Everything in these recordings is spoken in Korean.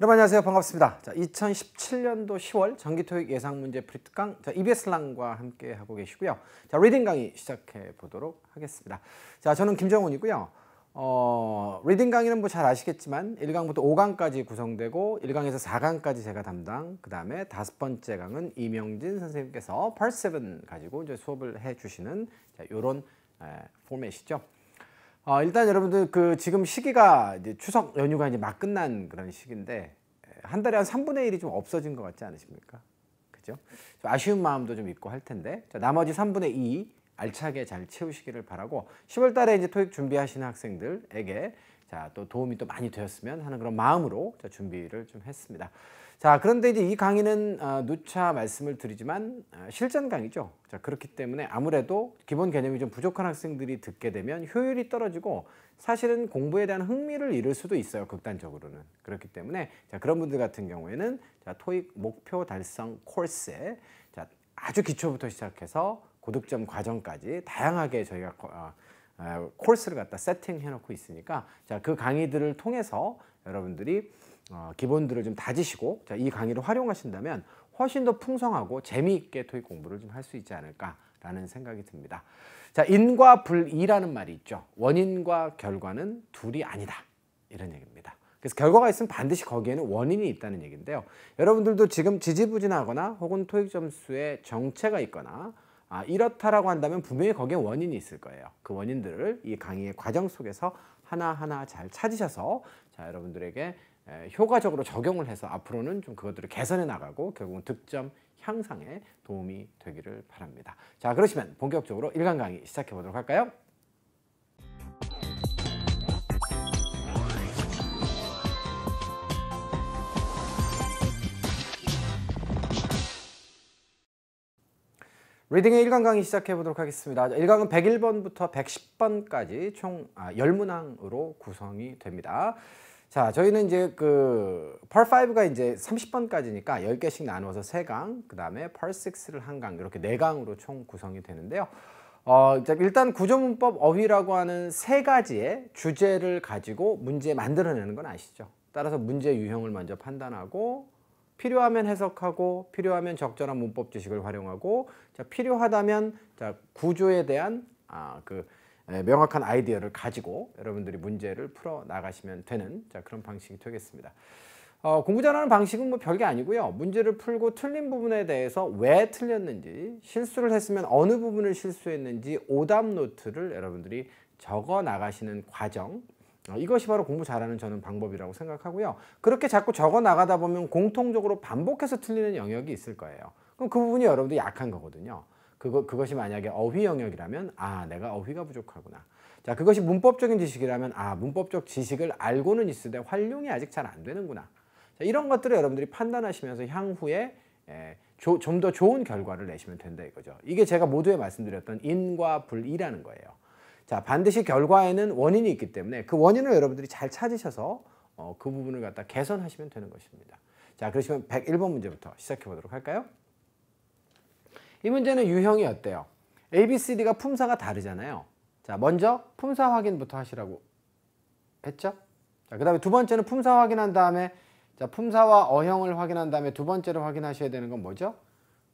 여러분 안녕하세요 반갑습니다 자, 2017년도 10월 정기토익 예상문제 프리특강 자, EBS랑과 함께 하고 계시고요 자 리딩 강의 시작해 보도록 하겠습니다 자 저는 김정훈이고요 어, 리딩 강의는 뭐 잘 아시겠지만 1강부터 5강까지 구성되고 1강에서 4강까지 제가 담당 그 다음에 다섯 번째 강은 이명진 선생님께서 p a r 7 가지고 이제 수업을 해주시는 자, 요런 에, 포맷이죠 어, 일단 여러분들 그 지금 시기가 이제 추석 연휴가 이제 막 끝난 그런 시기인데 예, 한 달에 한 3분의 1이 좀 없어진 것 같지 않으십니까? 그죠? 아쉬운 마음도 좀 있고 할 텐데 자, 나머지 3분의 2 알차게 잘 채우시기를 바라고 10월 달에 이제 토익 준비하시는 학생들에게 자, 또 도움이 또 많이 되었으면 하는 그런 마음으로 자, 준비를 좀 했습니다. 자, 그런데 이제 이 강의는 어, 누차 말씀을 드리지만 어, 실전 강의죠. 자, 그렇기 때문에 아무래도 기본 개념이 좀 부족한 학생들이 듣게 되면 효율이 떨어지고 사실은 공부에 대한 흥미를 잃을 수도 있어요. 극단적으로는. 그렇기 때문에 자, 그런 분들 같은 경우에는 자, 토익 목표 달성 코스에 자, 아주 기초부터 시작해서 고득점 과정까지 다양하게 저희가 어, 아, 코스를 갖다 세팅해 놓고 있으니까 자, 그 강의들을 통해서 여러분들이 어, 기본들을 좀 다지시고 자, 이 강의를 활용하신다면 훨씬 더 풍성하고 재미있게 토익 공부를 좀 할 수 있지 않을까라는 생각이 듭니다. 자, 인과 불이라는 말이 있죠. 원인과 결과는 둘이 아니다. 이런 얘기입니다. 그래서 결과가 있으면 반드시 거기에는 원인이 있다는 얘기인데요. 여러분들도 지금 지지부진하거나 혹은 토익 점수에 정체가 있거나 아, 이렇다라고 한다면 분명히 거기에 원인이 있을 거예요. 그 원인들을 이 강의의 과정 속에서 하나하나 잘 찾으셔서 자, 여러분들에게 효과적으로 적용을 해서 앞으로는 좀 그것들을 개선해 나가고 결국은 득점 향상에 도움이 되기를 바랍니다. 자, 그러시면 본격적으로 일간 강의 시작해 보도록 할까요? 리딩의 1강 강의 시작해 보도록 하겠습니다. 1강은 101번부터 110번까지 총 아, 10문항으로 구성이 됩니다. 자, 저희는 이제 그펄 a r 5가 이제 30번까지니까 10개씩 나누어서 3강, 그다음에 펄 a r 6를 1강 이렇게 4강으로 총 구성이 되는데요. 어, 일단 구조문법 어휘라고 하는 세 가지의 주제를 가지고 문제 만들어내는 건 아시죠? 따라서 문제 유형을 먼저 판단하고 필요하면 해석하고 필요하면 적절한 문법 지식을 활용하고 자, 필요하다면 자, 구조에 대한 아, 그 명확한 아이디어를 가지고 여러분들이 문제를 풀어 나가시면 되는 자, 그런 방식이 되겠습니다. 어, 공부 잘하는 방식은 뭐 별게 아니고요. 문제를 풀고 틀린 부분에 대해서 왜 틀렸는지, 실수를 했으면 어느 부분을 실수했는지 오답 노트를 여러분들이 적어 나가시는 과정 아, 이것이 바로 공부 잘하는 저는 방법이라고 생각하고요. 그렇게 자꾸 적어 나가다 보면 공통적으로 반복해서 틀리는 영역이 있을 거예요. 그럼 그 부분이 여러분도 약한 거거든요. 그거, 그것이 만약에 어휘 영역이라면 아 내가 어휘가 부족하구나. 자 그것이 문법적인 지식이라면 아 문법적 지식을 알고는 있으되 활용이 아직 잘 안 되는구나. 자, 이런 것들을 여러분들이 판단하시면서 향후에 예, 좀더 좋은 결과를 내시면 된다 이거죠. 이게 제가 모두에 말씀드렸던 인과 불이라는 거예요. 자, 반드시 결과에는 원인이 있기 때문에 그 원인을 여러분들이 잘 찾으셔서 어, 그 부분을 갖다 개선하시면 되는 것입니다. 자, 그러시면 101번 문제부터 시작해 보도록 할까요? 이 문제는 유형이 어때요? A, B, C, D가 품사가 다르잖아요. 자, 먼저 품사 확인부터 하시라고 했죠? 자, 그 다음에 두 번째는 품사 확인한 다음에 자, 품사와 어형을 확인한 다음에 두 번째로 확인하셔야 되는 건 뭐죠?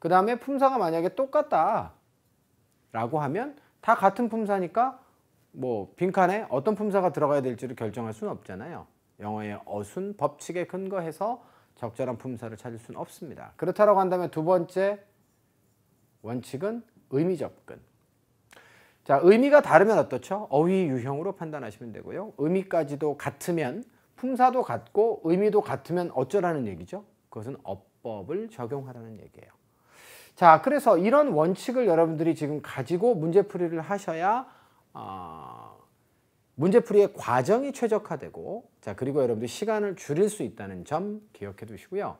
그 다음에 품사가 만약에 똑같다 라고 하면 다 같은 품사니까 뭐 빈칸에 어떤 품사가 들어가야 될지를 결정할 수는 없잖아요. 영어의 어순 법칙에 근거해서 적절한 품사를 찾을 수는 없습니다. 그렇다고 한다면 두 번째 원칙은 의미 접근. 자, 의미가 다르면 어떻죠? 어휘 유형으로 판단하시면 되고요. 의미까지도 같으면 품사도 같고 의미도 같으면 어쩌라는 얘기죠? 그것은 어법을 적용하라는 얘기예요. 자, 그래서 이런 원칙을 여러분들이 지금 가지고 문제풀이를 하셔야 아, 문제풀이의 과정이 최적화되고 자 그리고 여러분들 시간을 줄일 수 있다는 점 기억해 두시고요.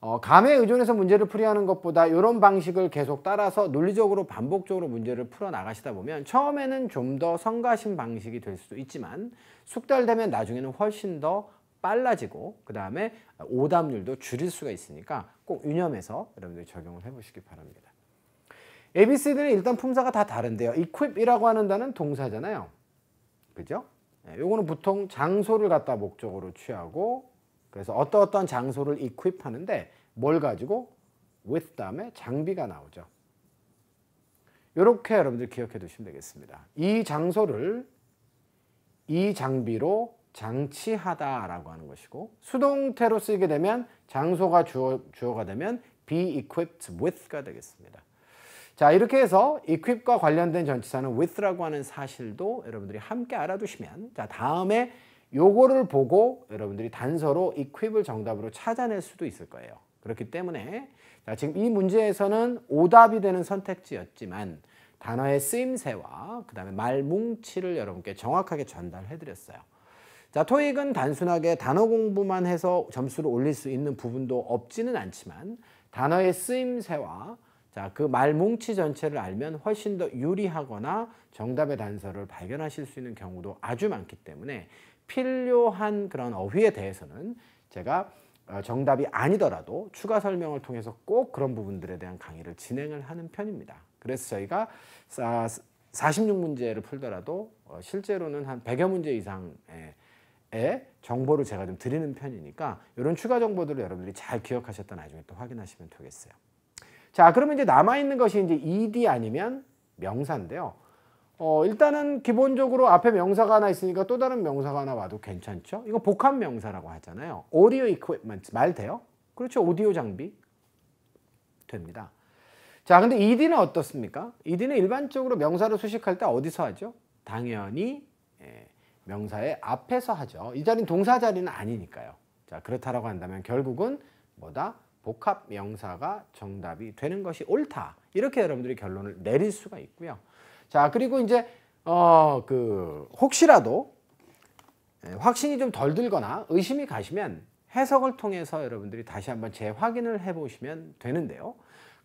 어, 감에 의존해서 문제를 풀이하는 것보다 이런 방식을 계속 따라서 논리적으로 반복적으로 문제를 풀어나가시다 보면 처음에는 좀 더 성가신 방식이 될 수도 있지만 숙달되면 나중에는 훨씬 더 빨라지고 그 다음에 오답률도 줄일 수가 있으니까 꼭 유념해서 여러분들이 적용을 해보시기 바랍니다. ABCD는 일단 품사가 다 다른데요. equip이라고 하는 단은 동사잖아요. 그죠? 네, 요거는 보통 장소를 갖다 목적으로 취하고 그래서 어떠어떠 장소를 equip 하는데 뭘 가지고 with 다음에 장비가 나오죠. 이렇게 여러분들 기억해 두시면 되겠습니다. 이 장소를 이 장비로 장치하다라고 하는 것이고 수동태로 쓰게 되면 장소가 주어, 주어가 되면 be equipped with가 되겠습니다. 자 이렇게 해서 equip과 관련된 전치사는 with라고 하는 사실도 여러분들이 함께 알아두시면 자 다음에 요거를 보고 여러분들이 단서로 equip을 정답으로 찾아낼 수도 있을 거예요. 그렇기 때문에 자 지금 이 문제에서는 오답이 되는 선택지였지만 단어의 쓰임새와 그 다음에 말 뭉치를 여러분께 정확하게 전달해드렸어요. 자, 토익은 단순하게 단어 공부만 해서 점수를 올릴 수 있는 부분도 없지는 않지만 단어의 쓰임새와 자, 그 말뭉치 전체를 알면 훨씬 더 유리하거나 정답의 단서를 발견하실 수 있는 경우도 아주 많기 때문에 필요한 그런 어휘에 대해서는 제가 어, 정답이 아니더라도 추가 설명을 통해서 꼭 그런 부분들에 대한 강의를 진행을 하는 편입니다. 그래서 저희가 46문제를 풀더라도 어, 실제로는 한 100여 문제 이상의 정보를 제가 좀 드리는 편이니까 이런 추가 정보들을 여러분들이 잘 기억하셨다 나중에 또 확인하시면 되겠어요. 자, 그러면 이제 남아있는 것이 이제 ED 아니면 명사인데요. 어, 일단은 기본적으로 앞에 명사가 하나 있으니까 또 다른 명사가 하나 와도 괜찮죠? 이거 복합 명사라고 하잖아요. 오디오 equipment 말 돼요? 그렇죠. 오디오 장비 됩니다. 자, 근데 ED는 어떻습니까? ED는 일반적으로 명사를 수식할 때 어디서 하죠? 당연히 예, 명사의 앞에서 하죠. 이 자리는 동사 자리는 아니니까요. 자, 그렇다라고 한다면 결국은 뭐다? 복합 명사가 정답이 되는 것이 옳다. 이렇게 여러분들이 결론을 내릴 수가 있고요. 자, 그리고 이제 어 그 혹시라도 예, 확신이 좀 덜 들거나 의심이 가시면 해석을 통해서 여러분들이 다시 한번 재확인을 해 보시면 되는데요.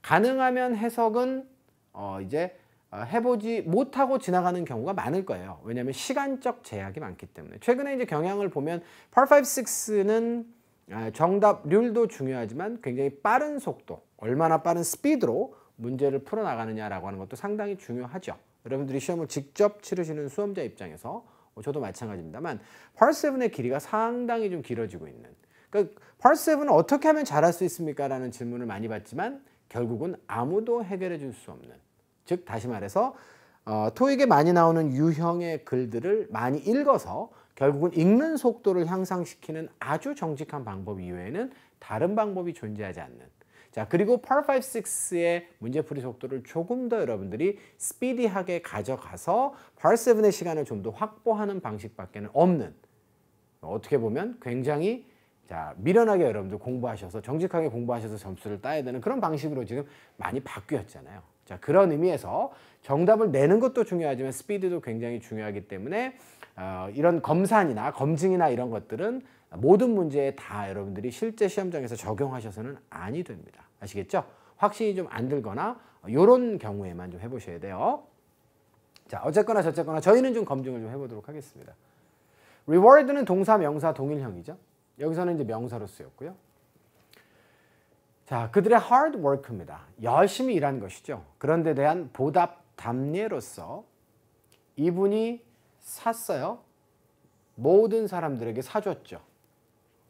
가능하면 해석은 어 이제 어, 해보지 못하고 지나가는 경우가 많을 거예요. 왜냐하면 시간적 제약이 많기 때문에. 최근에 이제 경향을 보면 856는 아, 정답 률도 중요하지만 굉장히 빠른 속도, 얼마나 빠른 스피드로 문제를 풀어나가느냐라고 하는 것도 상당히 중요하죠. 여러분들이 시험을 직접 치르시는 수험자 입장에서 어, 저도 마찬가지입니다만 펄7의 길이가 상당히 좀 길어지고 있는 그러니까 펄7은 어떻게 하면 잘할 수 있습니까? 라는 질문을 많이 받지만 결국은 아무도 해결해 줄 수 없는 즉 다시 말해서 어, 토익에 많이 나오는 유형의 글들을 많이 읽어서 결국은 읽는 속도를 향상시키는 아주 정직한 방법 이외에는 다른 방법이 존재하지 않는 자 그리고 Part 5, 6의 문제풀이 속도를 조금 더 여러분들이 스피디하게 가져가서 Part 7의 시간을 좀 더 확보하는 방식밖에 는 없는 어떻게 보면 굉장히 자 미련하게 여러분들 공부하셔서 정직하게 공부하셔서 점수를 따야 되는 그런 방식으로 지금 많이 바뀌었잖아요. 자 그런 의미에서 정답을 내는 것도 중요하지만 스피드도 굉장히 중요하기 때문에 어, 이런 검산이나 검증이나 이런 것들은 모든 문제에 다 여러분들이 실제 시험장에서 적용하셔서는 아니 됩니다. 아시겠죠? 확신이 좀 안 들거나 이런 경우에만 좀 해보셔야 돼요. 자 어쨌거나 저쨌거나 저희는 좀 검증을 좀 해보도록 하겠습니다. reward는 동사, 명사, 동일형이죠. 여기서는 이제 명사로 쓰였고요. 자 그들의 hard work입니다. 열심히 일한 것이죠. 그런데 대한 보답 담례로서 이분이 샀어요. 모든 사람들에게 사줬죠.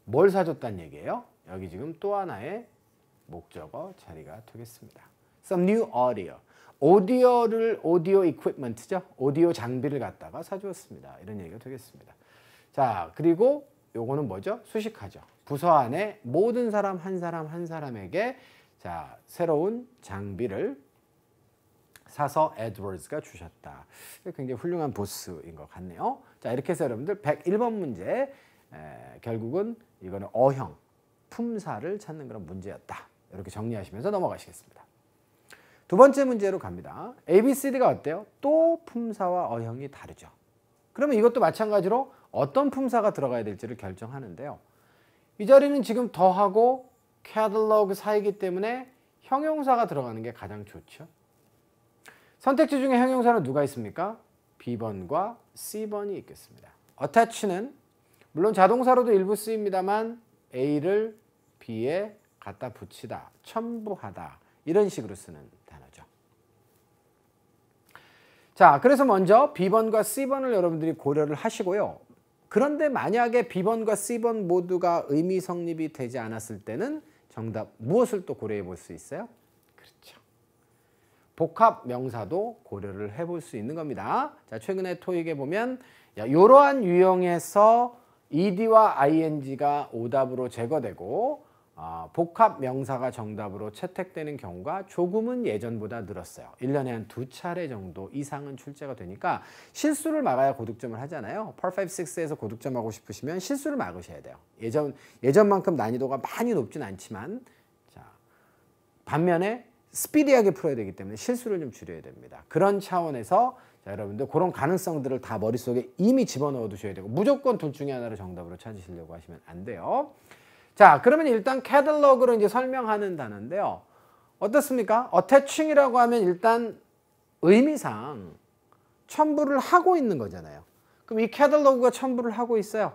뭘 사줬단 얘기예요? 여기 지금 또 하나의 목적어 자리가 되겠습니다. Some new audio. 오디오를 오디오 equipment죠. 오디오 장비를 갖다가 사주었습니다. 이런 얘기가 되겠습니다. 자, 그리고 요거는 뭐죠? 수식하죠. 부서 안에 모든 사람 한 사람 한 사람에게 자, 새로운 장비를 사서 에드워즈가 주셨다. 굉장히 훌륭한 보스인 것 같네요. 자 이렇게 해서 여러분들 101번 문제 에, 결국은 이거는 어형, 품사를 찾는 그런 문제였다. 이렇게 정리하시면서 넘어가시겠습니다. 두 번째 문제로 갑니다. ABCD가 어때요? 또 품사와 어형이 다르죠. 그러면 이것도 마찬가지로 어떤 품사가 들어가야 될지를 결정하는데요. 이 자리는 지금 더하고 캐들러그 사이기 때문에 형용사가 들어가는 게 가장 좋죠. 선택지 중에 형용사는 누가 있습니까? B번과 C번이 있겠습니다. attach는 물론 자동사로도 일부 쓰입니다만 A를 B에 갖다 붙이다, 첨부하다 이런 식으로 쓰는 단어죠. 자, 그래서 먼저 B번과 C번을 여러분들이 고려를 하시고요. 그런데 만약에 B번과 C번 모두가 의미 성립이 되지 않았을 때는 정답 무엇을 또 고려해 볼 수 있어요? 그렇죠. 복합 명사도 고려를 해볼 수 있는 겁니다. 자, 최근에 토익에 보면 이러한 유형에서 ed와 ing가 오답으로 제거되고 어, 복합 명사가 정답으로 채택되는 경우가 조금은 예전보다 늘었어요. 1년에 한 두 차례 정도 이상은 출제가 되니까 실수를 막아야 고득점을 하잖아요. 퍼펙 6에서 고득점 하고 싶으시면 실수를 막으셔야 돼요. 예전, 예전만큼 난이도가 많이 높진 않지만 반면에 스피디하게 풀어야 되기 때문에 실수를 좀 줄여야 됩니다. 그런 차원에서 자, 여러분들 그런 가능성들을 다 머릿속에 이미 집어넣어 두셔야 되고 무조건 둘 중에 하나를 정답으로 찾으시려고 하시면 안 돼요. 자, 그러면 일단 캐들러그로 이제 설명하는 단어인데요. 어떻습니까? 어태칭이라고 하면 일단 의미상 첨부를 하고 있는 거잖아요. 그럼 이 캐들러그가 첨부를 하고 있어요.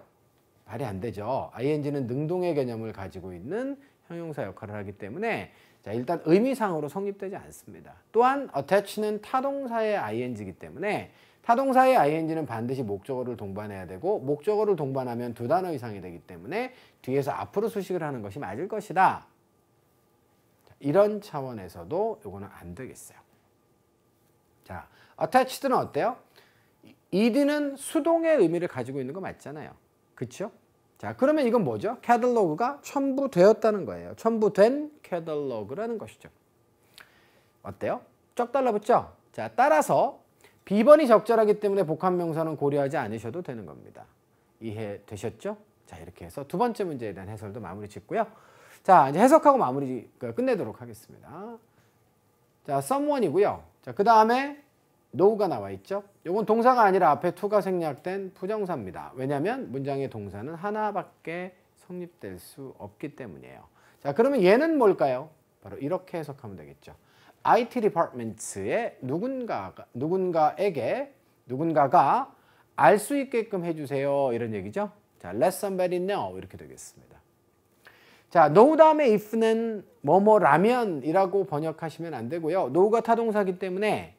말이 안 되죠. ing는 능동의 개념을 가지고 있는 형용사 역할을 하기 때문에 자, 일단 의미상으로 성립되지 않습니다. 또한 attach는 타동사의 ing이기 때문에 타동사의 ing는 반드시 목적어를 동반해야 되고 목적어를 동반하면 두 단어 이상이 되기 때문에 뒤에서 앞으로 수식을 하는 것이 맞을 것이다. 이런 차원에서도 이거는 안 되겠어요. 자, attached는 어때요? ed는 수동의 의미를 가지고 있는 거 맞잖아요. 그렇죠? 자, 그러면 이건 뭐죠? 캐들로그가 첨부되었다는 거예요. 첨부된 캐들로그라는 것이죠. 어때요? 쩍 달라붙죠? 자, 따라서 비번이 적절하기 때문에 복합명사는 고려하지 않으셔도 되는 겁니다. 이해되셨죠? 자, 이렇게 해서 두 번째 문제에 대한 해설도 마무리 짓고요. 자, 이제 해석하고 마무리 끝내도록 하겠습니다. 자, 썸원이고요 자, 그 다음에 no가 나와 있죠. 이건 동사가 아니라 앞에 to가 생략된 부정사입니다. 왜냐하면 문장의 동사는 하나밖에 성립될 수 없기 때문이에요. 자 그러면 얘는 뭘까요? 바로 이렇게 해석하면 되겠죠. IT departments의 누군가가, 누군가에게 누군가가 알 수 있게끔 해주세요. 이런 얘기죠. 자, let somebody know 이렇게 되겠습니다. 자, no 다음에 if는 뭐뭐라면이라고 번역하시면 안 되고요. no가 타동사기 때문에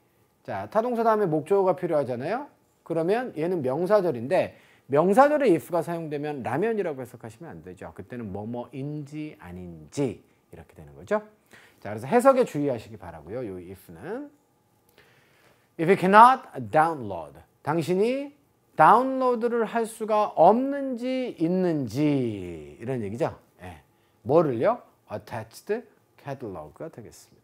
자, 타동사 다음에 목적어가 필요하잖아요. 그러면 얘는 명사절인데 명사절에 if가 사용되면 라면이라고 해석하시면 안 되죠. 그때는 뭐뭐인지 아닌지 이렇게 되는 거죠. 자, 그래서 해석에 주의하시기 바라고요. 이 if는 if you cannot download 당신이 다운로드를 할 수가 없는지 있는지 이런 얘기죠. 예. 뭐를요? attached catalog가 되겠습니다.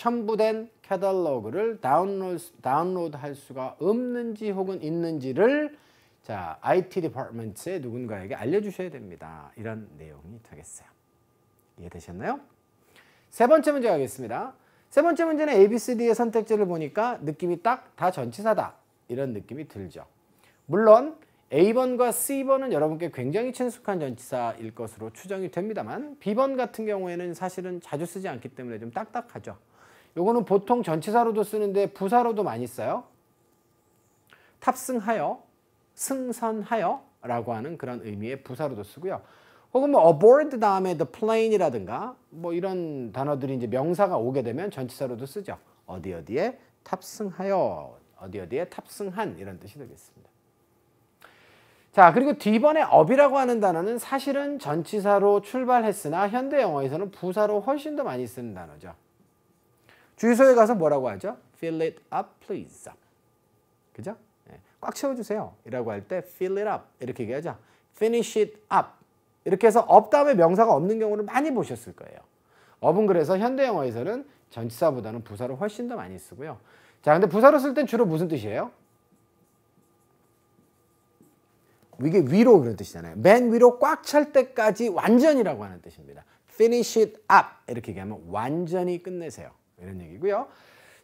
첨부된 캐달러그를 다운로드, 다운로드 할 수가 없는지 혹은 있는지를 자, IT 디파트먼트의 누군가에게 알려주셔야 됩니다. 이런 내용이 되겠어요. 이해되셨나요? 세 번째 문제 가겠습니다. 세 번째 문제는 ABCD의 선택지를 보니까 느낌이 딱 다 전치사다. 이런 느낌이 들죠. 물론 A번과 C번은 여러분께 굉장히 친숙한 전치사일 것으로 추정이 됩니다만 B번 같은 경우에는 사실은 자주 쓰지 않기 때문에 좀 딱딱하죠. 요거는 보통 전치사로도 쓰는데 부사로도 많이 써요. 탑승하여, 승선하여 라고 하는 그런 의미의 부사로도 쓰고요. 혹은 뭐 aboard 다음에 the plane이라든가 뭐 이런 단어들이 이제 명사가 오게 되면 전치사로도 쓰죠. 어디 어디에 탑승하여, 어디 어디에 탑승한 이런 뜻이 되겠습니다. 자 그리고 뒤번에 업이라고 하는 단어는 사실은 전치사로 출발했으나 현대 영어에서는 부사로 훨씬 더 많이 쓰는 단어죠. 주유소에 가서 뭐라고 하죠? Fill it up, please. 그죠? 예. 꽉 채워주세요. 이라고 할 때 fill it up 이렇게 얘기하죠. Finish it up. 이렇게 해서 up 다음에 명사가 없는 경우를 많이 보셨을 거예요. 업은 그래서 현대 영어에서는 전치사보다는 부사를 훨씬 더 많이 쓰고요. 자, 근데 부사로 쓸 땐 주로 무슨 뜻이에요? 이게 위로 그런 뜻이잖아요. 맨 위로 꽉 찰 때까지 완전이라고 하는 뜻입니다. Finish it up 이렇게 얘기하면 완전히 끝내세요. 이런 얘기고요.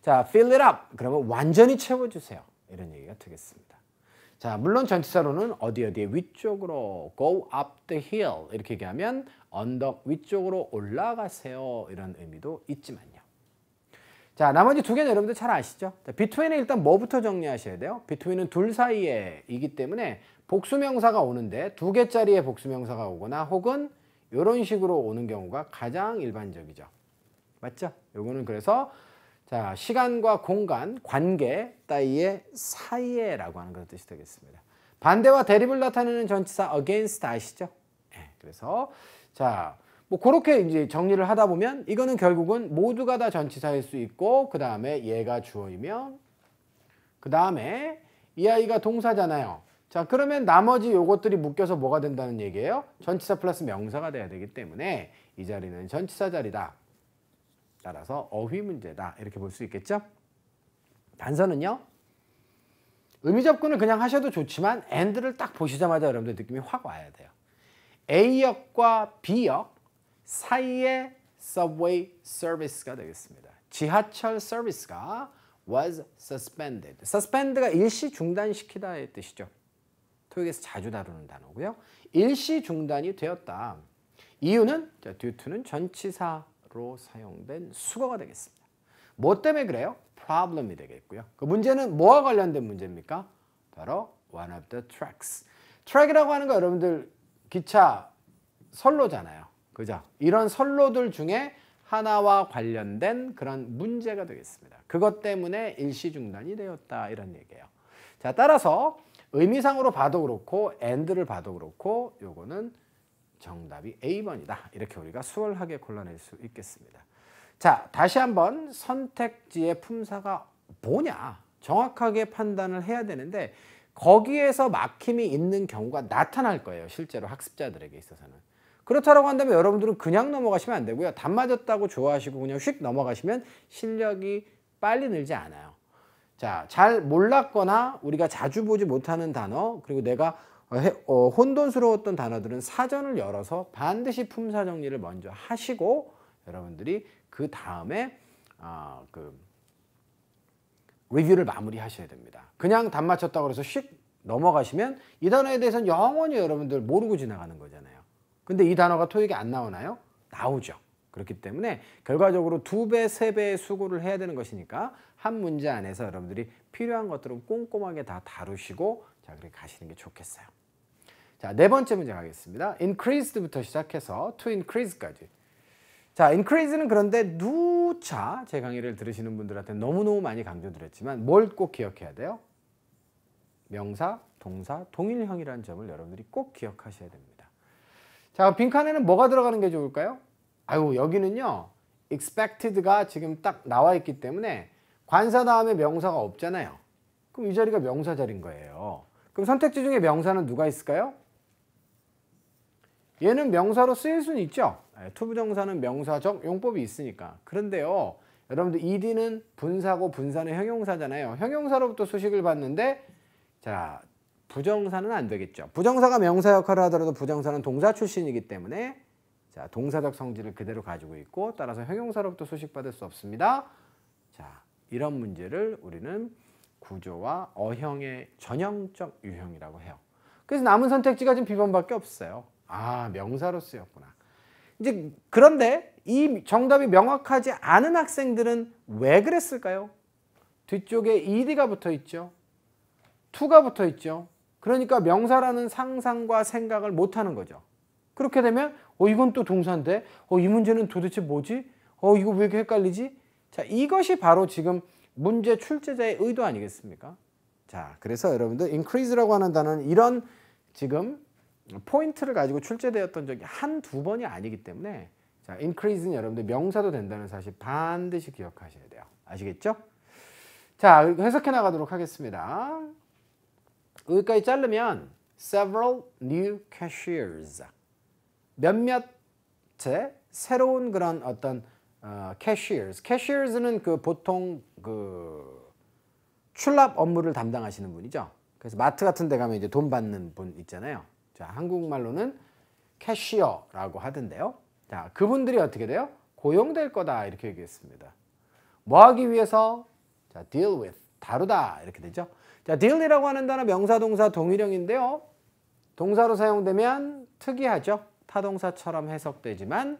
자, fill it up. 그러면 완전히 채워주세요. 이런 얘기가 되겠습니다. 자, 물론 전치사로는 어디 어디에 위쪽으로 go up the hill 이렇게 얘기하면 언덕 위쪽으로 올라가세요. 이런 의미도 있지만요. 자, 나머지 두 개는 여러분들 잘 아시죠? between은 일단 뭐부터 정리하셔야 돼요? between은 둘 사이에 이기 때문에 복수명사가 오는데 두 개짜리의 복수명사가 오거나 혹은 이런 식으로 오는 경우가 가장 일반적이죠. 맞죠? 요거는 그래서 자 시간과 공간, 관계 따위의 사이에라고 하는 것의 뜻이 되겠습니다. 반대와 대립을 나타내는 전치사 against 아시죠? 네, 그래서 자. 뭐 그렇게 이제 정리를 하다 보면 이거는 결국은 모두가 다 전치사일 수 있고 그 다음에 얘가 주어이면 그 다음에 이 아이가 동사잖아요. 자 그러면 나머지 요것들이 묶여서 뭐가 된다는 얘기예요? 전치사 플러스 명사가 돼야 되기 때문에 이 자리는 전치사 자리다. 따라서 어휘 문제다 이렇게 볼 수 있겠죠. 단서는요. 의미 접근을 그냥 하셔도 좋지만 and를 딱 보시자마자 여러분들 느낌이 확 와야 돼요. A역과 B역 사이에 subway service가 되겠습니다. 지하철 서비스가 was suspended. suspend가 일시 중단시키다의 뜻이죠. 토익에서 자주 다루는 단어고요. 일시 중단이 되었다. 이유는 due to는 전치사 로 사용된 수거가 되겠습니다. 뭐 때문에 그래요? problem이 되겠고요. 그 문제는 뭐와 관련된 문제입니까? 바로 one of the tracks. 트랙이라고 하는 거 여러분들 기차 선로잖아요. 그죠? 이런 선로들 중에 하나와 관련된 그런 문제가 되겠습니다. 그것 때문에 일시 중단이 되었다 이런 얘기예요. 자, 따라서 의미상으로 봐도 그렇고 엔드를 봐도 그렇고 요거는 정답이 A번이다. 이렇게 우리가 수월하게 골라낼 수 있겠습니다. 자, 다시 한번 선택지의 품사가 뭐냐 정확하게 판단을 해야 되는데 거기에서 막힘이 있는 경우가 나타날 거예요. 실제로 학습자들에게 있어서는. 그렇다고 한다면 여러분들은 그냥 넘어가시면 안 되고요. 답 맞았다고 좋아하시고 그냥 휙 넘어가시면 실력이 빨리 늘지 않아요. 자, 잘 몰랐거나 우리가 자주 보지 못하는 단어 그리고 내가 어, 어, 혼돈스러웠던 단어들은 사전을 열어서 반드시 품사 정리를 먼저 하시고 여러분들이 그 다음에 어, 그 리뷰를 마무리하셔야 됩니다. 그냥 답 맞췄다고 해서 슉 넘어가시면 이 단어에 대해서는 영원히 여러분들 모르고 지나가는 거잖아요. 근데 이 단어가 토익에 안 나오나요? 나오죠. 그렇기 때문에 결과적으로 두 배, 세 배의 수고를 해야 되는 것이니까 한 문제 안에서 여러분들이 필요한 것들은 꼼꼼하게 다 다루시고 자 그렇게 가시는 게 좋겠어요. 자, 네 번째 문제 가겠습니다. increased부터 시작해서 to increase까지. 자, increase는 그런데 누차 제 강의를 들으시는 분들한테 너무너무 많이 강조드렸지만 뭘 꼭 기억해야 돼요? 명사, 동사, 동일형이라는 점을 여러분들이 꼭 기억하셔야 됩니다. 자, 빈칸에는 뭐가 들어가는 게 좋을까요? 아유, 여기는요. expected가 지금 딱 나와 있기 때문에 관사 다음에 명사가 없잖아요. 그럼 이 자리가 명사 자리인 거예요. 그럼 선택지 중에 명사는 누가 있을까요? 얘는 명사로 쓰일 수는 있죠. 예, 투부정사는 명사적 용법이 있으니까. 그런데요. 여러분들 ed는 분사고 분사는 형용사잖아요. 형용사로부터 수식을 받는데 자 부정사는 안 되겠죠. 부정사가 명사 역할을 하더라도 부정사는 동사 출신이기 때문에 자 동사적 성질을 그대로 가지고 있고 따라서 형용사로부터 수식받을 수 없습니다. 자 이런 문제를 우리는 구조와 어형의 전형적 유형이라고 해요. 그래서 남은 선택지가 지금 비번밖에 없어요. 아 명사로 쓰였구나. 이제 그런데 이 정답이 명확하지 않은 학생들은 왜 그랬을까요? 뒤쪽에 ed가 붙어 있죠. 투가 붙어 있죠. 그러니까 명사라는 상상과 생각을 못 하는 거죠. 그렇게 되면 어 이건 또 동사인데 어 이 문제는 도대체 뭐지? 어 이거 왜 이렇게 헷갈리지? 자, 이것이 바로 지금 문제 출제자의 의도 아니겠습니까? 자, 그래서 여러분들 increase라고 하는 단어는 이런 지금 포인트를 가지고 출제되었던 적이 한 두 번이 아니기 때문에 자, increase는 여러분들 명사도 된다는 사실 반드시 기억하셔야 돼요. 아시겠죠? 자, 해석해 나가도록 하겠습니다. 여기까지 자르면 several new cashiers 몇몇 채 새로운 그런 어떤 캐 c a 스캐 i e 스는그 보통 그 출납 업무를 담당하시는 분이죠. 그래서 마트 같은 데 가면 이제 돈 받는 분 있잖아요. 자, 한국말로는 캐시어라고 하던데요. 자, 그분들이 어떻게 돼요? 고용될 거다 이렇게 얘기했습니다. 뭐 하기 위해서? 자, deal with 다루다 이렇게 되죠. 자, deal이라고 하는 단어 명사 동사 동일형인데요. 동사로 사용되면 특이하죠. 타동사처럼 해석되지만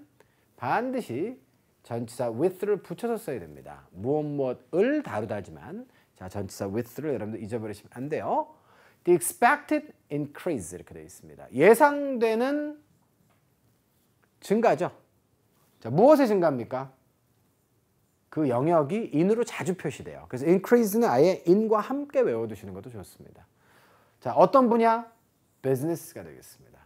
반드시 전치사 with를 붙여서 써야 됩니다. 무엇 무엇을 다루다지만 자 전치사 with를 여러분들 잊어버리시면 안 돼요. The expected increase 이렇게 되어 있습니다. 예상되는 증가죠. 자 무엇의 증가입니까? 그 영역이 in으로 자주 표시돼요. 그래서 increase는 아예 in과 함께 외워두시는 것도 좋습니다. 자 어떤 분야? business가 되겠습니다.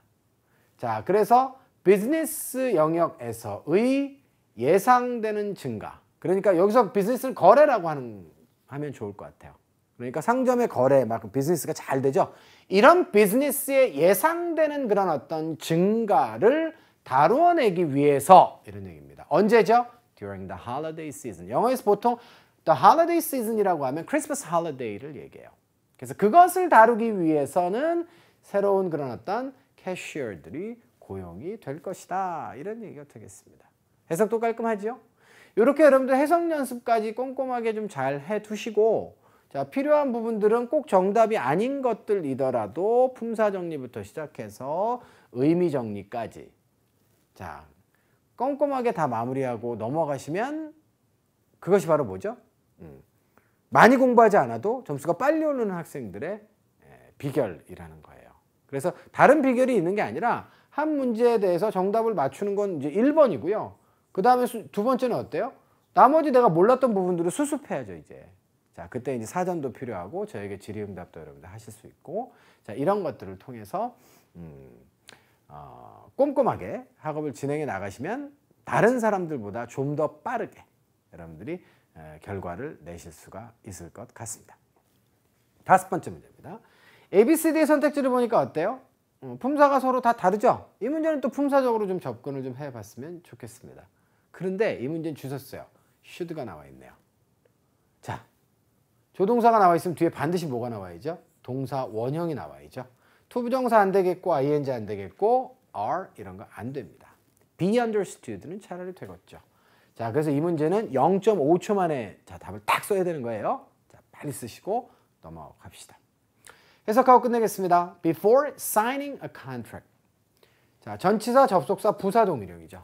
자 그래서 business 영역에서의 예상되는 증가. 그러니까 여기서 비즈니스를 거래라고 하는 하면 좋을 것 같아요. 그러니까 상점의 거래, 만큼 비즈니스가 잘 되죠. 이런 비즈니스의 예상되는 그런 어떤 증가를 다루어내기 위해서 이런 얘기입니다. 언제죠? During the holiday season. 영어에서 보통 the holiday season이라고 하면 크리스마스 h o l i d a y 를 얘기해요. 그래서 그것을 다루기 위해서는 새로운 그런 어떤 캐셔들이 고용이 될 것이다. 이런 얘기가 되겠습니다. 해석도 깔끔하지요? 이렇게 여러분들 해석 연습까지 꼼꼼하게 좀 잘 해두시고 자 필요한 부분들은 꼭 정답이 아닌 것들이더라도 품사 정리부터 시작해서 의미 정리까지 자 꼼꼼하게 다 마무리하고 넘어가시면 그것이 바로 뭐죠? 음, 많이 공부하지 않아도 점수가 빨리 오르는 학생들의 예, 비결이라는 거예요. 그래서 다른 비결이 있는 게 아니라 한 문제에 대해서 정답을 맞추는 건 이제 1번이고요. 그 다음에 두 번째는 어때요? 나머지 내가 몰랐던 부분들을 수습해야죠 이제. 자 그때 이제 사전도 필요하고 저에게 질의응답도 여러분들 하실 수 있고 자 이런 것들을 통해서 음, 어, 꼼꼼하게 학업을 진행해 나가시면 다른 사람들보다 좀 더 빠르게 여러분들이 에, 결과를 내실 수가 있을 것 같습니다. 다섯 번째 문제입니다. ABCD 선택지를 보니까 어때요? 음, 품사가 서로 다 다르죠? 이 문제는 또 품사적으로 좀 접근을 좀 해봤으면 좋겠습니다. 그런데 이 문제는 주셨어요. 슈드가 나와 있네요. 자, 조동사가 나와 있으면 뒤에 반드시 뭐가 나와야죠? 동사 원형이 나와야죠. 투부정사 안 되겠고 ing 안 되겠고 are 이런 거 안 됩니다. be understood는 차라리 되겠죠. 자, 그래서 이 문제는 0.5초 만에 자, 답을 딱 써야 되는 거예요. 자, 빨리 쓰시고 넘어갑시다. 해석하고 끝내겠습니다. Before signing a contract. 자, 전치사, 접속사, 부사 동일형이죠.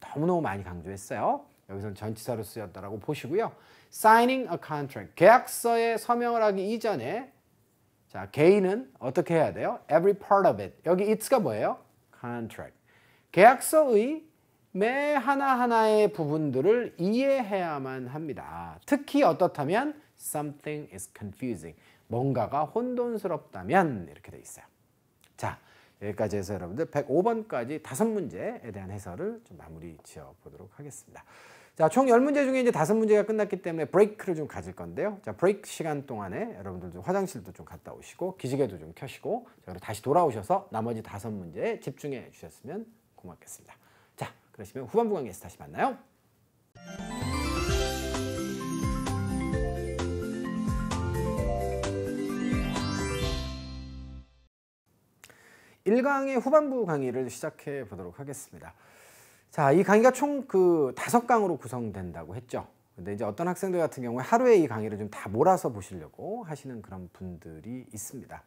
너무너무 많이 강조했어요. 여기서 전치사로 쓰였다라고 보시고요. signing a contract. 계약서에 서명을 하기 이전에 자, 개인은 어떻게 해야 돼요? every part of it. 여기 it's가 뭐예요? contract. 계약서의 매 하나하나의 부분들을 이해해야만 합니다. 특히 어떻다면 something is confusing. 뭔가가 혼돈스럽다면 이렇게 돼 있어요. 자, 여기까지 해서 여러분들 105번까지 다섯 문제에 대한 해설을 좀 마무리 지어 보도록 하겠습니다. 자, 총 10문제 중에 이제 다섯 문제가 끝났기 때문에 브레이크를 좀 가질 건데요. 자, 브레이크 시간 동안에 여러분들 좀 화장실도 좀 갔다 오시고 기지개도 좀 켜시고 자, 그리고 다시 돌아오셔서 나머지 다섯 문제에 집중해 주셨으면 고맙겠습니다. 자, 그러시면 후반부 강의에서 다시 만나요. 1강의 후반부 강의를 시작해 보도록 하겠습니다. 자, 이 강의가 총 그 다섯 강으로 구성된다고 했죠. 근데 이제 어떤 학생들 같은 경우에 하루에 이 강의를 좀 다 몰아서 보시려고 하시는 그런 분들이 있습니다.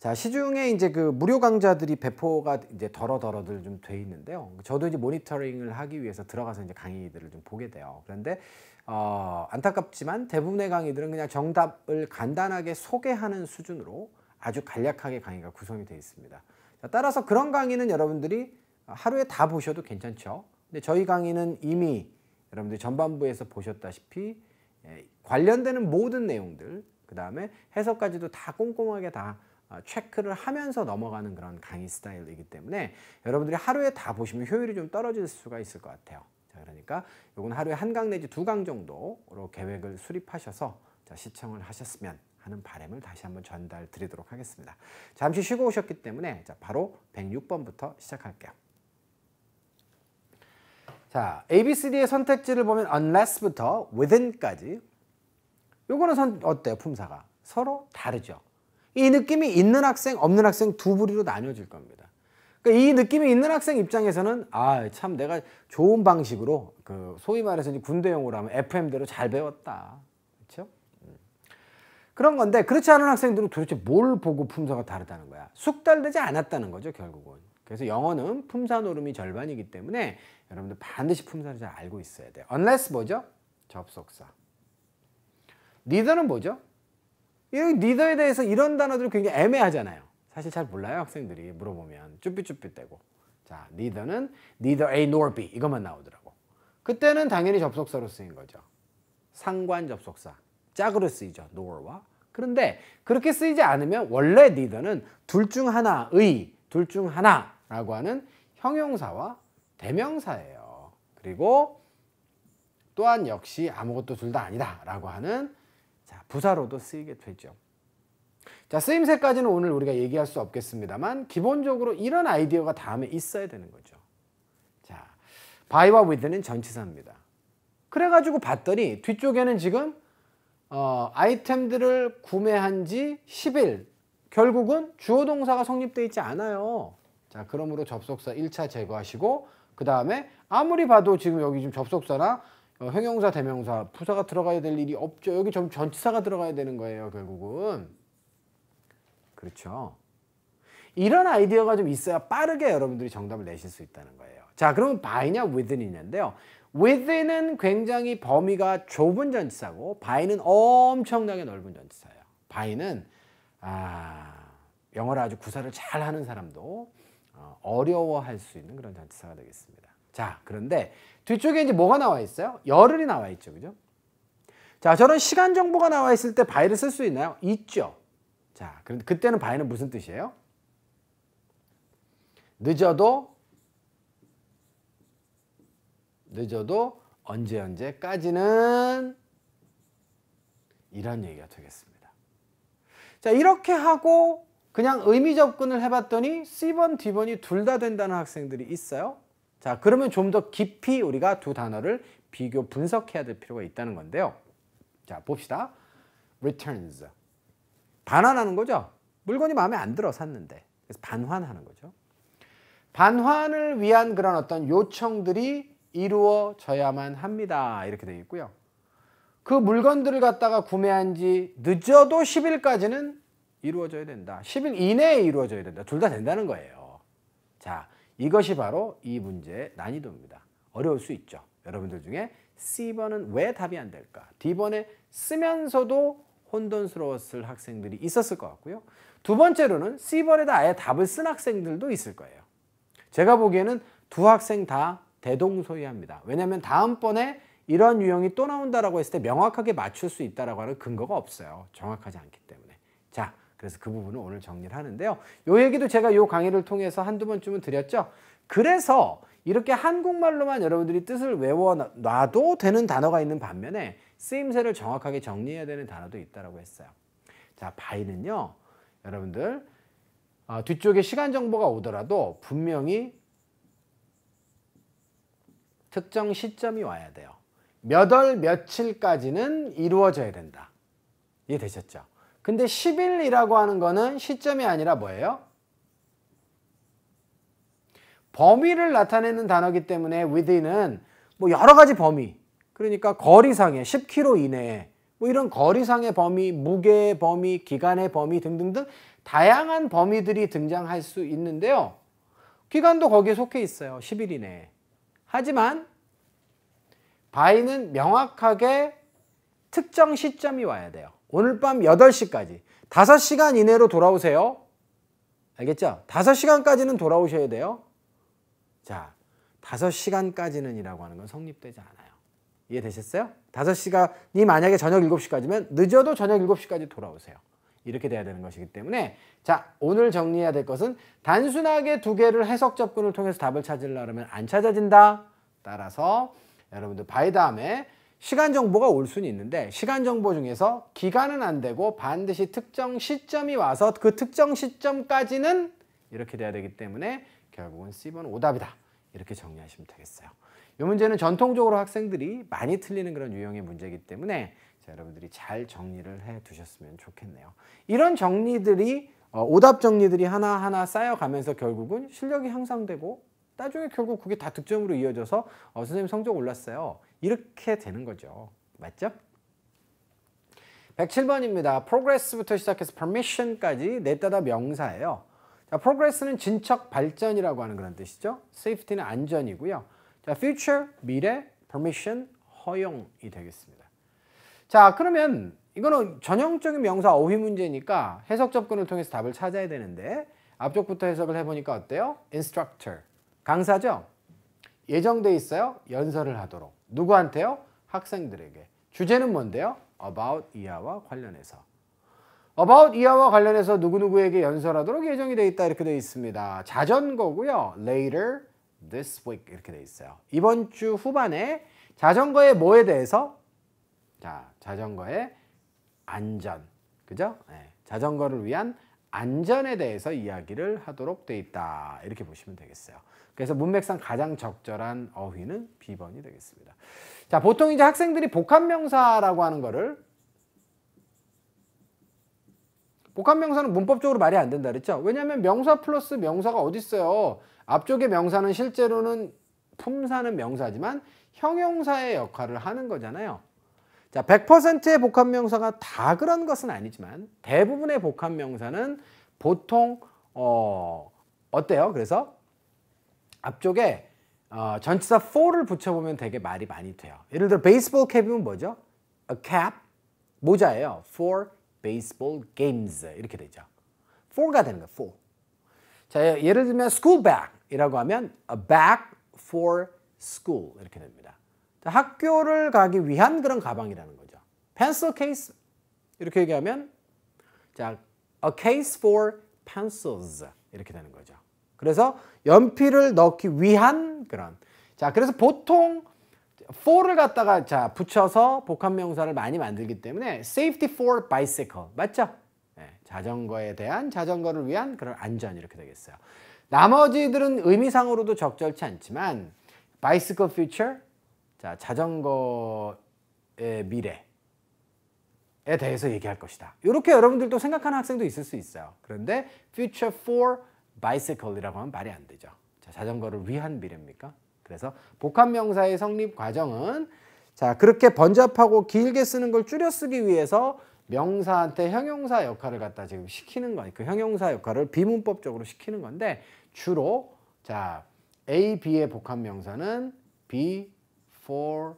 자, 시중에 이제 그 무료 강좌들이 배포가 이제 더러더러들 좀 돼 있는데요. 저도 이제 모니터링을 하기 위해서 들어가서 이제 강의들을 좀 보게 돼요. 그런데 어, 안타깝지만 대부분의 강의들은 그냥 정답을 간단하게 소개하는 수준으로 아주 간략하게 강의가 구성이 되어 있습니다. 따라서 그런 강의는 여러분들이 하루에 다 보셔도 괜찮죠. 근데 저희 강의는 이미 여러분들이 전반부에서 보셨다시피 예, 관련되는 모든 내용들 그 다음에 해석까지도 다 꼼꼼하게 다 아, 체크를 하면서 넘어가는 그런 강의 스타일이기 때문에 여러분들이 하루에 다 보시면 효율이 좀 떨어질 수가 있을 것 같아요. 자, 그러니까 이건 하루에 한 강 내지 두 강 정도로 계획을 수립하셔서 자, 시청을 하셨으면 하는 바램을 다시 한번 전달 드리도록 하겠습니다. 잠시 쉬고 오셨기 때문에 자, 바로 106번부터 시작할게요. 자, ABCD의 선택지를 보면 unless부터 within까지 요거는 선, 어때요? 품사가 서로 다르죠. 이 느낌이 있는 학생, 없는 학생 두 부리로 나뉘어질 겁니다. 그러니까 이 느낌이 있는 학생 입장에서는 아참 내가 좋은 방식으로 그 소위 말해서 군대 용어로 하면 FM대로 잘 배웠다. 그런 건데 그렇지 않은 학생들은 도대체 뭘 보고 품사가 다르다는 거야. 숙달되지 않았다는 거죠 결국은. 그래서 영어는 품사 노름이 절반이기 때문에 여러분들 반드시 품사를 잘 알고 있어야 돼요. unless 뭐죠? 접속사. 리더는 뭐죠? 이 n e 에 대해서 이런 단어들이 굉장히 애매하잖아요. 사실 잘 몰라요 학생들이 물어보면 쭈삣쭈삣대고 자리더는 neither A nor B 이것만 나오더라고. 그때는 당연히 접속사로 쓰인 거죠. 상관 접속사. 짝으로 쓰이죠. nor와. 그런데 그렇게 쓰이지 않으면 원래 neither는 둘 중 하나의, 둘 중 하나라고 하는 형용사와 대명사예요. 그리고 또한 역시 아무것도 둘 다 아니다라고 하는 자, 부사로도 쓰이게 되죠. 자, 쓰임새까지는 오늘 우리가 얘기할 수 없겠습니다만 기본적으로 이런 아이디어가 다음에 있어야 되는 거죠. 자, by와 with는 전치사입니다. 그래가지고 봤더니 뒤쪽에는 지금 어, 아이템들을 구매한 지 10일 결국은 주어 동사가 성립되어 있지 않아요. 자, 그러므로 접속사 1차 제거하시고 그 다음에 아무리 봐도 지금 여기 지금 접속사나 어, 형용사, 대명사, 부사가 들어가야 될 일이 없죠. 여기 좀 전치사가 들어가야 되는 거예요, 결국은. 그렇죠. 이런 아이디어가 좀 있어야 빠르게 여러분들이 정답을 내실 수 있다는 거예요. 자, 그러면 by냐 within이냐인데요. within은 굉장히 범위가 좁은 전치사고 by는 엄청나게 넓은 전치사예요. by는 아, 영어를 아주 구사를 잘하는 사람도 어, 어려워할 수 있는 그런 전치사가 되겠습니다. 자, 그런데 뒤쪽에 이제 뭐가 나와 있어요? 열흘이 나와 있죠, 그죠? 자, 저런 시간 정보가 나와 있을 때 by를 쓸 수 있나요? 있죠. 자, 그런데 그때는 by는 무슨 뜻이에요? 늦어도 늦어도 언제 언제까지는 이런 얘기가 되겠습니다. 자 이렇게 하고 그냥 의미 접근을 해봤더니 C번, D번이 둘 다 된다는 학생들이 있어요. 자 그러면 좀 더 깊이 우리가 두 단어를 비교 분석해야 될 필요가 있다는 건데요. 자 봅시다. returns. 반환하는 거죠. 물건이 마음에 안 들어 샀는데. 그래서 반환하는 거죠. 반환을 위한 그런 어떤 요청들이 이루어져야만 합니다. 이렇게 되어 있고요. 그 물건들을 갖다가 구매한 지 늦어도 10일까지는 이루어져야 된다. 10일 이내에 이루어져야 된다. 둘 다 된다는 거예요. 자, 이것이 바로 이 문제의 난이도입니다. 어려울 수 있죠. 여러분들 중에 C번은 왜 답이 안 될까? D번에 쓰면서도 혼돈스러웠을 학생들이 있었을 것 같고요. 두 번째로는 C번에다 아예 답을 쓴 학생들도 있을 거예요. 제가 보기에는 두 학생 다 대동소이합니다. 왜냐하면 다음번에 이런 유형이 또 나온다라고 했을 때 명확하게 맞출 수 있다라고 하는 근거가 없어요. 정확하지 않기 때문에. 자, 그래서 그 부분을 오늘 정리를 하는데요. 요 얘기도 제가 요 강의를 통해서 한두 번쯤은 드렸죠. 그래서 이렇게 한국말로만 여러분들이 뜻을 외워놔도 되는 단어가 있는 반면에 쓰임새를 정확하게 정리해야 되는 단어도 있다라고 했어요. 자, 바이는요. 여러분들 어, 뒤쪽에 시간 정보가 오더라도 분명히 특정 시점이 와야 돼요. 몇 월 며칠까지는 이루어져야 된다. 이해되셨죠? 근데 10일이라고 하는 거는 시점이 아니라 뭐예요? 범위를 나타내는 단어기 때문에 within은 뭐 여러 가지 범위 그러니까 거리상의 10km 이내에 뭐 이런 거리상의 범위, 무게의 범위, 기간의 범위 등등등 다양한 범위들이 등장할 수 있는데요. 기간도 거기에 속해 있어요. 10일 이내에. 하지만 바이는 명확하게 특정 시점이 와야 돼요. 오늘 밤 8시까지. 5시간 이내로 돌아오세요. 알겠죠? 5시간까지는 돌아오셔야 돼요. 자, 5시간까지는 이라고 하는 건 성립되지 않아요. 이해되셨어요? 5시간이 만약에 저녁 7시까지면 늦어도 저녁 7시까지 돌아오세요. 이렇게 돼야 되는 것이기 때문에 자 오늘 정리해야 될 것은 단순하게 두 개를 해석 접근을 통해서 답을 찾으려면 안 찾아진다. 따라서 여러분들 바이 다음에 시간 정보가 올 수는 있는데 시간 정보 중에서 기간은 안 되고 반드시 특정 시점이 와서 그 특정 시점까지는 이렇게 돼야 되기 때문에 결국은 C번 오답이다. 이렇게 정리하시면 되겠어요. 이 문제는 전통적으로 학생들이 많이 틀리는 그런 유형의 문제이기 때문에 자, 여러분들이 잘 정리를 해 두셨으면 좋겠네요. 이런 정리들이 어, 오답 정리들이 하나하나 쌓여가면서 결국은 실력이 향상되고 나중에 결국 그게 다 득점으로 이어져서 어, 선생님 성적 올랐어요. 이렇게 되는 거죠. 맞죠? 107번입니다. progress부터 시작해서 permission까지 넷다다 네 명사예요. 자, progress는 진척 발전이라고 하는 그런 뜻이죠. safety는 안전이고요. 자, future, 미래, permission, 허용이 되겠습니다. 자 그러면 이거는 전형적인 명사 어휘 문제니까 해석 접근을 통해서 답을 찾아야 되는데 앞쪽부터 해석을 해보니까 어때요? instructor 강사죠? 예정돼 있어요? 연설을 하도록 누구한테요? 학생들에게 주제는 뭔데요? about 이하와 관련해서 about 이하와 관련해서 누구누구에게 연설하도록 예정이 돼 있다 이렇게 돼 있습니다 자전거고요 later this week 이렇게 돼 있어요 이번 주 후반에 자전거의 뭐에 대해서 자, 자전거의 안전. 그죠? 네. 자전거를 위한 안전에 대해서 이야기를 하도록 돼 있다. 이렇게 보시면 되겠어요. 그래서 문맥상 가장 적절한 어휘는 비번이 되겠습니다. 자, 보통 이제 학생들이 복합명사라고 하는 거를 복합명사는 문법적으로 말이 안 된다 그랬죠? 왜냐하면 명사 플러스 명사가 어디 있어요? 앞쪽의 명사는 실제로는 품사는 명사지만 형용사의 역할을 하는 거잖아요. 자, 100%의 복합 명사가 다 그런 것은 아니지만 대부분의 복합 명사는 보통 어 어때요? 그래서 앞쪽에 어, 전치사 for를 붙여보면 되게 말이 많이 돼요. 예를 들어 baseball cap이면 뭐죠? a cap 모자예요. for baseball games 이렇게 되죠. for가 되는 거예요. for. 자 예를 들면 school bag이라고 하면 a bag for school 이렇게 됩니다. 학교를 가기 위한 그런 가방이라는 거죠. pencil case 이렇게 얘기하면 자, a case for pencils 이렇게 되는 거죠. 그래서 연필을 넣기 위한 그런 자 그래서 보통 for를 갖다가 자 붙여서 복합명사를 많이 만들기 때문에 safety for bicycle 맞죠? 네, 자전거에 대한 자전거를 위한 그런 안전 이렇게 되겠어요. 나머지들은 의미상으로도 적절치 않지만 bicycle future 자, 자전거의 미래에 대해서 얘기할 것이다. 이렇게 여러분들도 생각하는 학생도 있을 수 있어요. 그런데 future for bicycle이라고 하면 말이 안 되죠. 자, 자전거를 위한 미래입니까? 그래서 복합명사의 성립 과정은 자 그렇게 번잡하고 길게 쓰는 걸 줄여 쓰기 위해서 명사한테 형용사 역할을 갖다 지금 시키는 거예요. 그 형용사 역할을 비문법적으로 시키는 건데 주로 자 A, B의 복합명사는 B, for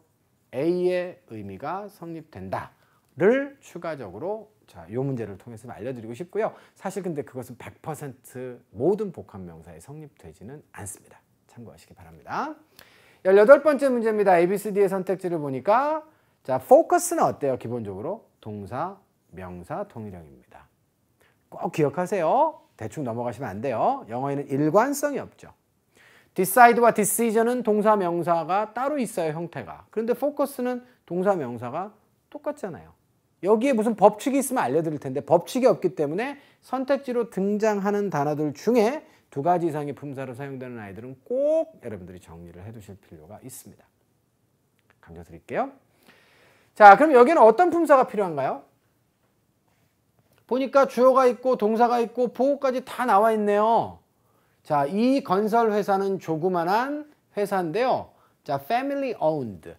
A의 의미가 성립된다를 추가적으로 자, 요 문제를 통해서 알려드리고 싶고요. 사실 근데 그것은 100% 모든 복합명사에 성립되지는 않습니다. 참고하시기 바랍니다. 18번째 문제입니다. ABCD의 선택지를 보니까 자, f o c u s 는 어때요? 기본적으로 동사, 명사, 동일형입니다. 꼭 기억하세요. 대충 넘어가시면 안 돼요. 영어에는 일관성이 없죠. decide와 decision은 동사 명사가 따로 있어요 형태가 그런데 focus는 동사 명사가 똑같잖아요 여기에 무슨 법칙이 있으면 알려드릴 텐데 법칙이 없기 때문에 선택지로 등장하는 단어들 중에 두 가지 이상의 품사로 사용되는 아이들은 꼭 여러분들이 정리를 해두실 필요가 있습니다. 강조드릴게요. 자 그럼 여기는 어떤 품사가 필요한가요? 보니까 주어가 있고 동사가 있고 보호까지 다 나와 있네요. 자, 이 건설 회사는 조그만한 회사인데요. 자, family owned.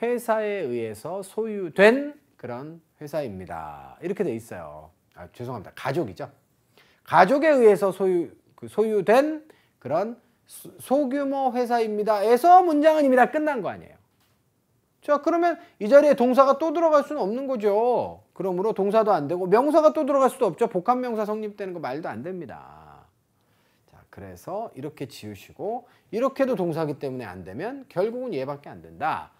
회사에 의해서 소유된 그런 회사입니다. 이렇게 돼 있어요. 아, 죄송합니다. 가족이죠. 가족에 의해서 소유, 그 소유된 그런 소, 소규모 회사입니다. 에서 문장은 이미 다 끝난 거 아니에요. 자, 그러면 이 자리에 동사가 또 들어갈 수는 없는 거죠. 그러므로 동사도 안 되고 명사가 또 들어갈 수도 없죠. 복합명사 성립되는 거 말도 안 됩니다. 그래서 이렇게 지으시고 이렇게도 동사기 때문에 안 되면 결국은 얘밖에 안 된다.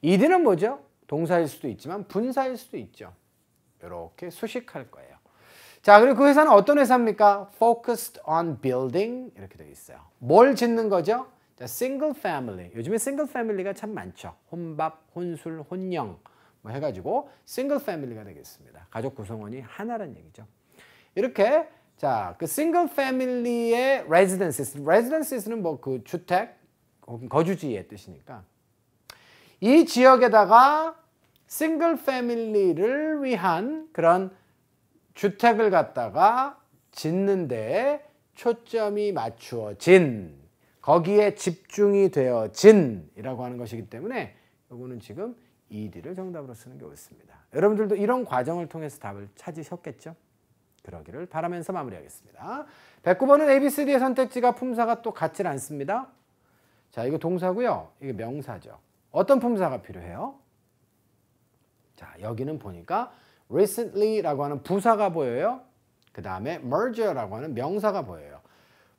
이드는 뭐죠? 동사일 수도 있지만 분사일 수도 있죠. 이렇게 수식할 거예요. 자 그리고 그 회사는 어떤 회사입니까? Focused on building 이렇게 되어 있어요. 뭘 짓는 거죠? 자, single family. 요즘에 single family가 참 많죠. 혼밥, 혼술, 혼영 뭐 해가지고 single family가 되겠습니다. 가족 구성원이 하나란 얘기죠. 이렇게 자, 그 싱글 패밀리의 residences, residences는 뭐 그 주택, 거주지의 뜻이니까 이 지역에다가 싱글 패밀리를 위한 그런 주택을 갖다가 짓는데 초점이 맞추어진 거기에 집중이 되어진 이라고 하는 것이기 때문에 요거는 지금 ED를 정답으로 쓰는 게 옳습니다. 여러분들도 이런 과정을 통해서 답을 찾으셨겠죠? 그러기를 바라면서 마무리하겠습니다. 109번은 ABCD의 선택지가 품사가 또 같질 않습니다. 자, 이거 동사고요. 이게 명사죠. 어떤 품사가 필요해요? 자, 여기는 보니까 recently라고 하는 부사가 보여요. 그 다음에 merger라고 하는 명사가 보여요.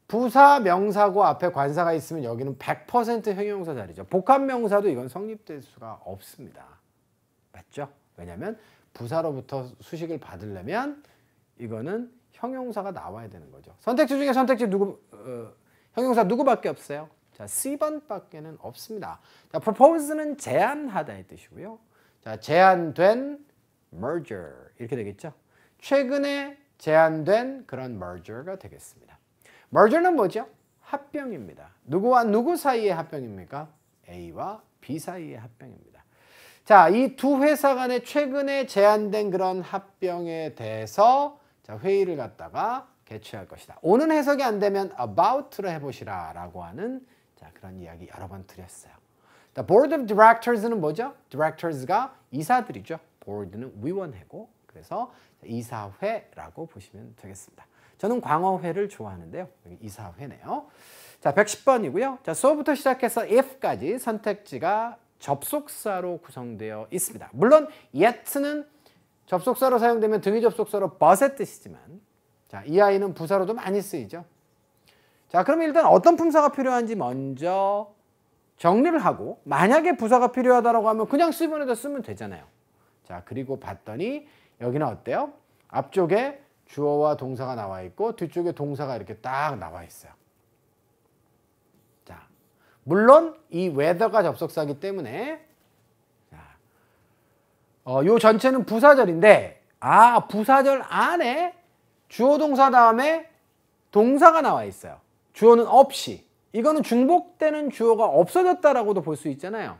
부사, 명사고 앞에 관사가 있으면 여기는 100% 형용사 자리죠. 복합명사도 이건 성립될 수가 없습니다. 맞죠? 왜냐하면 부사로부터 수식을 받으려면 이거는 형용사가 나와야 되는 거죠. 선택지 중에 선택지 누구 어, 형용사 누구밖에 없어요? 자, C번밖에는 없습니다. 자, propose는 제안하다의 뜻이고요. 자, 제안된 merger 이렇게 되겠죠. 최근에 제안된 그런 merger가 되겠습니다. merger는 뭐죠? 합병입니다. 누구와 누구 사이의 합병입니까? A와 B 사이의 합병입니다. 자, 이 두 회사 간에 최근에 제안된 그런 합병에 대해서 자, 회의를 갖다가 개최할 것이다. 오는 해석이 안 되면 about로 해보시라 라고 하는 자, 그런 이야기 여러 번 드렸어요. The board of directors는 뭐죠? directors가 이사들이죠. board는 위원회고 그래서 이사회라고 보시면 되겠습니다. 저는 광어회를 좋아하는데요. 여기 이사회네요. 자, 110번이고요. 자, so부터 시작해서 if까지 선택지가 접속사로 구성되어 있습니다. 물론 yet는 접속사로 사용되면 등위 접속사로 벗의 뜻이지만 자, 이 아이는 부사로도 많이 쓰이죠. 자, 그럼 일단 어떤 품사가 필요한지 먼저 정리를 하고 만약에 부사가 필요하다라고 하면 그냥 쓰번에다 쓰면 되잖아요. 자, 그리고 봤더니 여기는 어때요? 앞쪽에 주어와 동사가 나와 있고 뒤쪽에 동사가 이렇게 딱 나와 있어요. 자, 물론 이 웨더가 접속사기 때문에 어, 요 전체는 부사절인데 아 부사절 안에 주어 동사 다음에 동사가 나와 있어요. 주어는 없이 이거는 중복되는 주어가 없어졌다라고도 볼 수 있잖아요.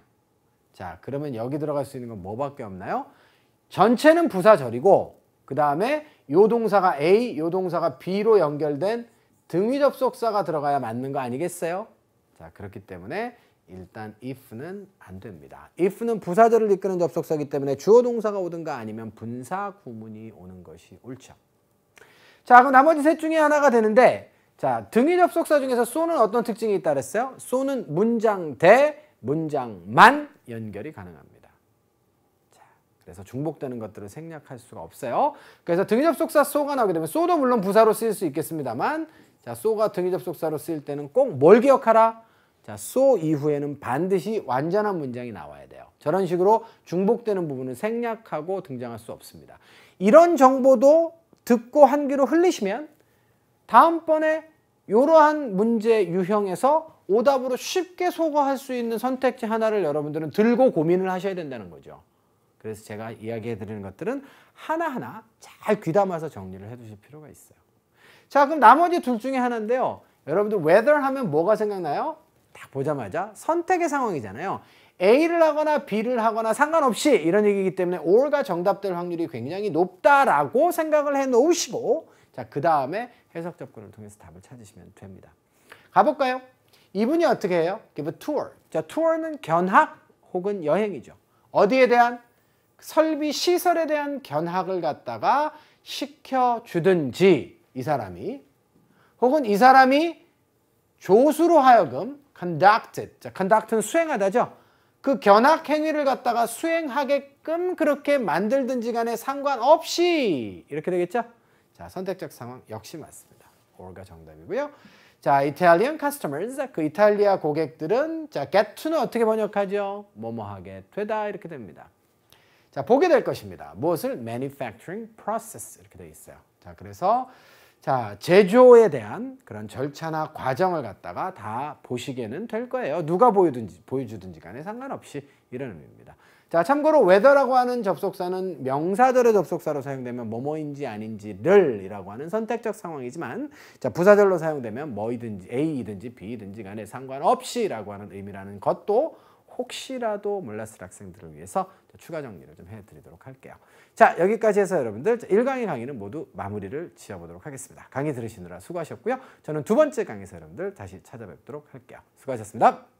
자 그러면 여기 들어갈 수 있는 건 뭐밖에 없나요? 전체는 부사절이고 그 다음에 요 동사가 A, 요 동사가 B로 연결된 등위 접속사가 들어가야 맞는 거 아니겠어요? 자 그렇기 때문에 일단 if는 안 됩니다. if는 부사절을 이끄는 접속사기 때문에 주어 동사가 오든가 아니면 분사 구문이 오는 것이 옳죠. 자 그럼 나머지 셋 중에 하나가 되는데 자 등위 접속사 중에서 쏘는 어떤 특징이 있다 그랬어요? 쏘는 문장 대 문장만 연결이 가능합니다. 자 그래서 중복되는 것들을 생략할 수가 없어요. 그래서 등위 접속사 쏘가 나오게 되면 쏘도 물론 부사로 쓰일 수 있겠습니다만 자 쏘가 등위 접속사로 쓰일 때는 꼭 뭘 기억하라? 자, so 이후에는 반드시 완전한 문장이 나와야 돼요. 저런 식으로 중복되는 부분은 생략하고 등장할 수 없습니다. 이런 정보도 듣고 한 귀로 흘리시면 다음번에 이러한 문제 유형에서 오답으로 쉽게 소거할 수 있는 선택지 하나를 여러분들은 들고 고민을 하셔야 된다는 거죠. 그래서 제가 이야기해 드리는 것들은 하나하나 잘 귀담아서 정리를 해 두실 필요가 있어요. 자, 그럼 나머지 둘 중에 하나인데요. 여러분들 whether 하면 뭐가 생각나요? 보자마자 선택의 상황이잖아요. A를 하거나 B를 하거나 상관없이 이런 얘기이기 때문에 올가 정답될 확률이 굉장히 높다라고 생각을 해 놓으시고 자, 그 다음에 해석 접근을 통해서 답을 찾으시면 됩니다. 가볼까요? 이분이 어떻게 해요? Give a tour. 자, tour는 견학 혹은 여행이죠. 어디에 대한? 설비 시설에 대한 견학을 갖다가 시켜주든지 이 사람이 혹은 이 사람이 조수로 하여금 conducted. 자, conduct는 수행하다죠. 그 견학 행위를 갖다가 수행하게끔 그렇게 만들든지 간에 상관없이 이렇게 되겠죠? 자, 선택적 상황 역시 맞습니다. o 가 정답이고요. 자, Italian customers, 그 이탈리아 고객들은 자, get to는 어떻게 번역하죠? 뭐뭐하게 되다 이렇게 됩니다. 자, 보게 될 것입니다. 무엇을? manufacturing process 이렇게 돼 있어요. 자, 그래서 자, 제조에 대한 그런 절차나 과정을 갖다가 다 보시게는 될 거예요. 누가 보여든지, 보여주든지 간에 상관없이 이런 의미입니다. 자, 참고로 웨더라고 하는 접속사는 명사절의 접속사로 사용되면 뭐뭐인지 아닌지를 이라고 하는 선택적 상황이지만 자, 부사절로 사용되면 뭐이든지 A이든지 B이든지 간에 상관없이 라고 하는 의미라는 것도 혹시라도 몰랐을 학생들을 위해서 추가 정리를 좀 해드리도록 할게요. 자 여기까지 해서 여러분들 1강의 강의는 모두 마무리를 지어보도록 하겠습니다. 강의 들으시느라 수고하셨고요. 저는 두 번째 강의에서 여러분들 다시 찾아뵙도록 할게요. 수고하셨습니다.